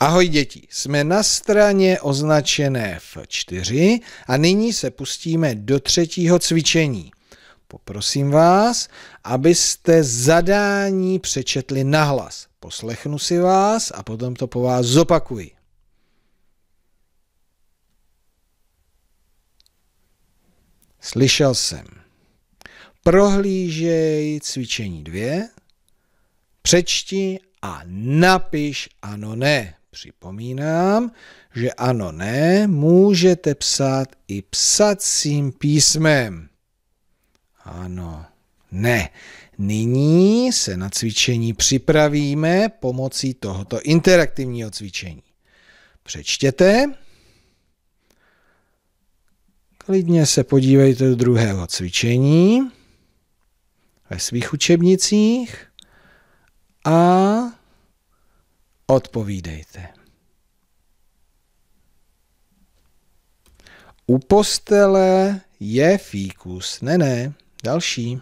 Ahoj děti, jsme na straně označené F4 a nyní se pustíme do třetího cvičení. Poprosím vás, abyste zadání přečetli nahlas. Poslechnu si vás a potom to po vás zopakuji. Slyšel jsem. Prohlížej cvičení dvě, přečti a napiš ano ne. Připomínám, že ano, ne, můžete psát i psacím písmem. Ano, ne. Nyní se na cvičení připravíme pomocí tohoto interaktivního cvičení. Přečtěte. Klidně se podívejte do druhého cvičení ve svých učebnicích a odpovídejte. U postele je fíkus. Ne, ne, další.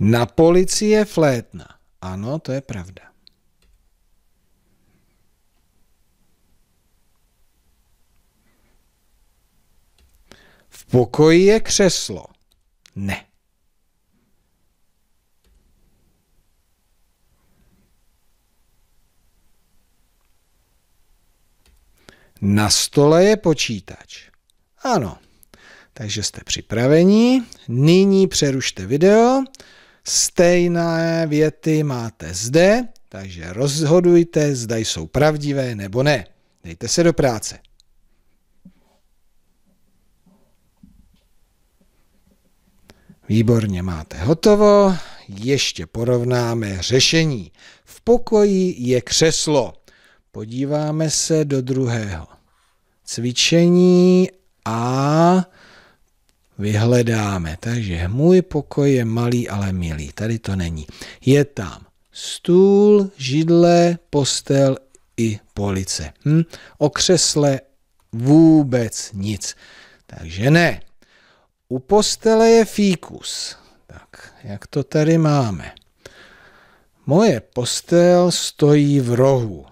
Na policii je flétna. Ano, to je pravda. V pokoji je křeslo ne. Na stole je počítač. Ano, takže jste připraveni. Nyní přerušte video. Stejné věty máte zde, takže rozhodujte, zda jsou pravdivé nebo ne. Dejte se do práce. Výborně máte hotovo, ještě porovnáme řešení. V pokoji je křeslo. Podíváme se do druhého. Cvičení a vyhledáme. Takže můj pokoj je malý, ale milý. Tady to není. Je tam stůl, židle, postel i police. Hm? O křesle vůbec nic. Takže ne. U postele je fíkus. Tak, jak to tady máme? Moje postel stojí v rohu.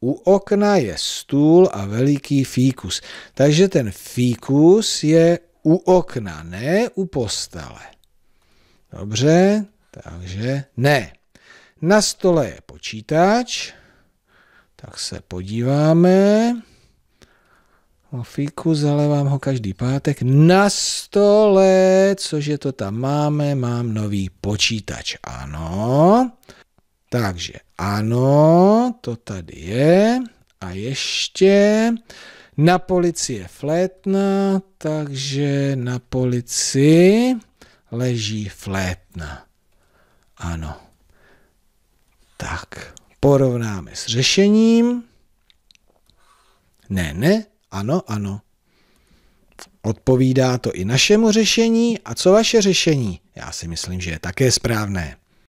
U okna je stůl a veliký fíkus. Takže ten fíkus je u okna, ne u postele. Dobře, takže ne. Na stole je počítač, tak se podíváme. O fíku zalevám ho každý pátek na stole, což je to tam máme, mám nový počítač, ano. Takže ano, to tady je. A ještě na polici je flétna, takže na polici leží flétna. Ano. Tak, porovnáme s řešením. Ne, ne, ano, ano. Odpovídá to i našemu řešení. A co vaše řešení? Já si myslím, že je také správné.